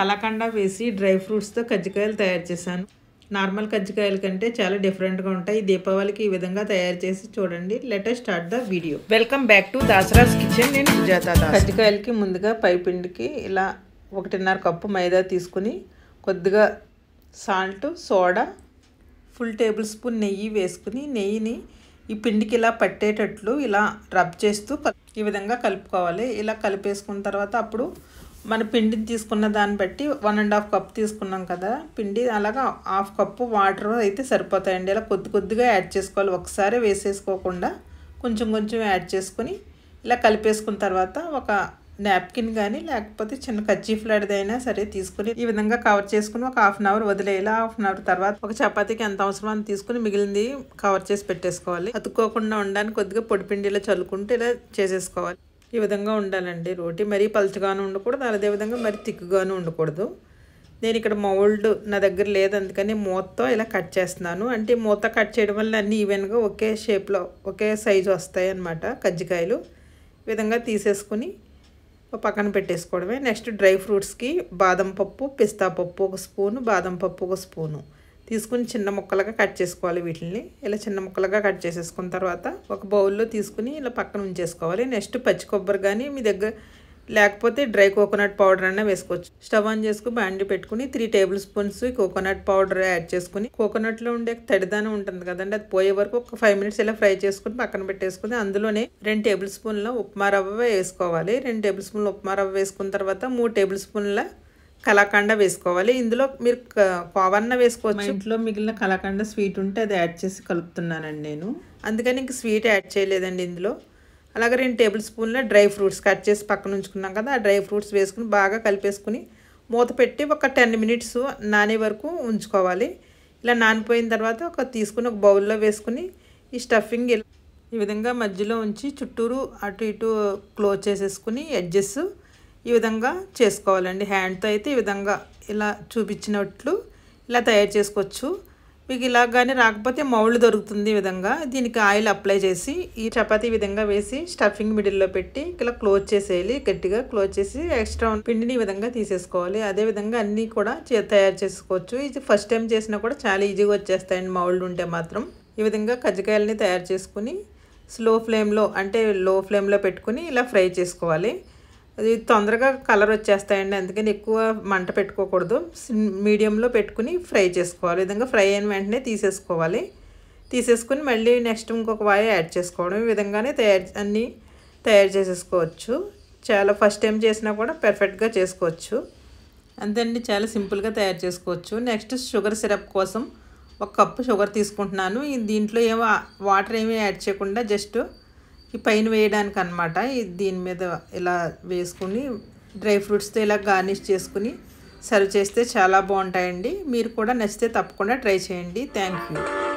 కలకండ వేసి డ్రై ఫ్రూట్స్తో కజ్జికాయలు తయారు చేశాను నార్మల్ కజ్జికాయల కంటే చాలా డిఫరెంట్గా ఉంటాయి దీపావళికి ఈ విధంగా తయారు చేసి చూడండి let's start the video welcome back to Dasaraj kitchen నేను సుజాత కజ్జికాయలకి ముందుగా పైపిండికి ఇలా ఒకటిన్నర కప్పు మైదా తీసుకుని కొద్దిగా salt soda full tablespoon నెయ్యి వేసుకుని నెయ్యిని ఈ పిండికి ఇలా పట్టేటట్లు ఇలా రబ్ చేస్తూ ఈ విధంగా కలుపుకోవాలి ఇలా కలిపేసుకున్న తర్వాత అప్పుడు మన పిండిని తీసుకున్న దాన్ని బట్టి వన్ అండ్ హాఫ్ కప్ తీసుకున్నాం కదా పిండి అలాగా హాఫ్ కప్పు వాటర్ అయితే సరిపోతాయండి ఇలా కొద్ది కొద్దిగా యాడ్ చేసుకోవాలి ఒకసారి వేసేసుకోకుండా కొంచెం కొంచెం యాడ్ చేసుకుని ఇలా కలిపేసుకున్న తర్వాత ఒక నాప్కిన్ కానీ లేకపోతే చిన్న కచ్చీఫ్ లాంటిదైనా సరే తీసుకుని ఈ విధంగా కవర్ చేసుకుని ఒక హాఫ్ అన్ అవర్ వదిలేయాలి హాఫ్ అన్ అవర్ తర్వాత ఒక చపాతీకి ఎంత అవసరం అని తీసుకుని మిగిలింది కవర్ చేసి పెట్టేసుకోవాలి అతుక్కోకుండా ఉండడానికి కొద్దిగా పొడిపిండిలో చల్లుకుంటూ ఇలా చేసేసుకోవాలి ఈ విధంగా ఉండాలండి రోటి మరీ పలుచగాను ఉండకూడదు అదేవిధంగా మరీ తిక్కుగాను ఉండకూడదు నేను ఇక్కడ మౌల్డ్ నా దగ్గర లేదు అందుకని మూతతో ఇలా కట్ చేస్తున్నాను అంటే మూత కట్ చేయడం వల్ల అన్నీ ఈవెన్గా ఒకే షేప్లో ఒకే సైజు వస్తాయి అన్నమాట కజ్జికాయలు ఈ విధంగా తీసేసుకుని పక్కన పెట్టేసుకోవడమే నెక్స్ట్ డ్రై ఫ్రూట్స్కి బాదం పప్పు పిస్తా పప్పు ఒక స్పూను బాదం పప్పు ఒక స్పూను తీసుకుని చిన్న ముక్కలుగా కట్ చేసుకోవాలి వీటిని ఇలా చిన్న ముక్కలుగా కట్ చేసేసుకున్న తర్వాత ఒక బౌల్లో తీసుకుని ఇలా పక్కన ఉంచేసుకోవాలి నెక్స్ట్ పచ్చి కొబ్బరి కానీ మీ దగ్గర లేకపోతే డ్రై కోకోనట్ పౌడర్ అన్న వేసుకోవచ్చు స్టవ్ ఆన్ చేసుకుని బాండి పెట్టుకుని three tablespoons coconut powder add చేసుకుని కోకోనట్లో ఉండే తడిదానం ఉంటుంది కదండి అది పోయే వరకు ఒక ఫైవ్ మినిట్స్ ఇలా ఫ్రై చేసుకుని పక్కన పెట్టేసుకుని అందులోనే రెండు టేబుల్ స్పూన్ల ఉప్మా రవ్వ వేసుకోవాలి రెండు టేబుల్ స్పూన్ల ఉప్మా రవ్వ వేసుకున్న తర్వాత మూడు టేబుల్ స్పూన్ల కలాకండ వేసుకోవాలి ఇందులో మీరు కోవన్న వేసుకోవచ్చు ఇంట్లో మిగిలిన కలాకండ స్వీట్ ఉంటే అది యాడ్ చేసి కలుపుతున్నానండి నేను అందుకని ఇంక స్వీట్ యాడ్ చేయలేదండి ఇందులో అలాగే రెండు టేబుల్ స్పూన్ల డ్రై ఫ్రూట్స్ కట్ చేసి పక్కన ఉంచుకున్నాం కదా ఆ డ్రై ఫ్రూట్స్ వేసుకుని బాగా కలిపేసుకుని మూత పెట్టి ఒక టెన్ మినిట్స్ నానే వరకు ఉంచుకోవాలి ఇలా నానిపోయిన తర్వాత ఒక తీసుకుని ఒక బౌల్లో వేసుకుని ఈ స్టఫింగ్ ఈ విధంగా మధ్యలో ఉంచి చుట్టూరు అటు ఇటు క్లోజ్ చేసేసుకుని ఎడ్జెస్ ఈ విధంగా చేసుకోవాలండి హ్యాండ్తో అయితే ఈ విధంగా ఇలా చూపించినట్లు ఇలా తయారు చేసుకోవచ్చు మీకు ఇలా కానీ రాకపోతే మౌళ్ళు దొరుకుతుంది ఈ విధంగా దీనికి ఆయిల్ అప్లై చేసి ఈ చపాతి విధంగా వేసి స్టఫింగ్ మిడిల్లో పెట్టి ఇలా క్లోజ్ చేసేయాలి గట్టిగా క్లోజ్ చేసి ఎక్స్ట్రా పిండిని ఈ విధంగా తీసేసుకోవాలి అదే విధంగా అన్నీ కూడా తయారు చేసుకోవచ్చు ఇది ఫస్ట్ టైం చేసినా కూడా చాలా ఈజీగా వచ్చేస్తాయండి మౌళ్ళు ఉంటే మాత్రం ఈ విధంగా కజ్జికాయలని తయారు చేసుకుని స్లో ఫ్లేమ్లో అంటే లో ఫ్లేమ్లో పెట్టుకుని ఇలా ఫ్రై చేసుకోవాలి అది తొందరగా కలర్ వచ్చేస్తాయండి అందుకని ఎక్కువ మంట పెట్టుకోకూడదు మీడియంలో పెట్టుకుని ఫ్రై చేసుకోవాలి విధంగా ఫ్రై అయిన వెంటనే తీసేసుకోవాలి తీసేసుకుని మళ్ళీ నెక్స్ట్ ఇంకొక వాయి యాడ్ చేసుకోవడం ఈ విధంగానే తయారు అన్నీ తయారు చేసేసుకోవచ్చు చాలా ఫస్ట్ టైం చేసినా కూడా పర్ఫెక్ట్గా చేసుకోవచ్చు అంతేండి చాలా సింపుల్గా తయారు చేసుకోవచ్చు నెక్స్ట్ షుగర్ సిరప్ కోసం ఒక కప్పు షుగర్ తీసుకుంటున్నాను దీంట్లో ఏమో వాటర్ ఏమీ యాడ్ చేయకుండా జస్ట్ ఈ పైన వేయడానికి అనమాట దీని మీద ఇలా వేసుకుని డ్రై ఫ్రూట్స్తో ఇలా గార్నిష్ చేసుకుని సర్వ్ చేస్తే చాలా బాగుంటాయండి మీరు కూడా నచ్చితే తప్పకుండా ట్రై చేయండి థ్యాంక్ యూ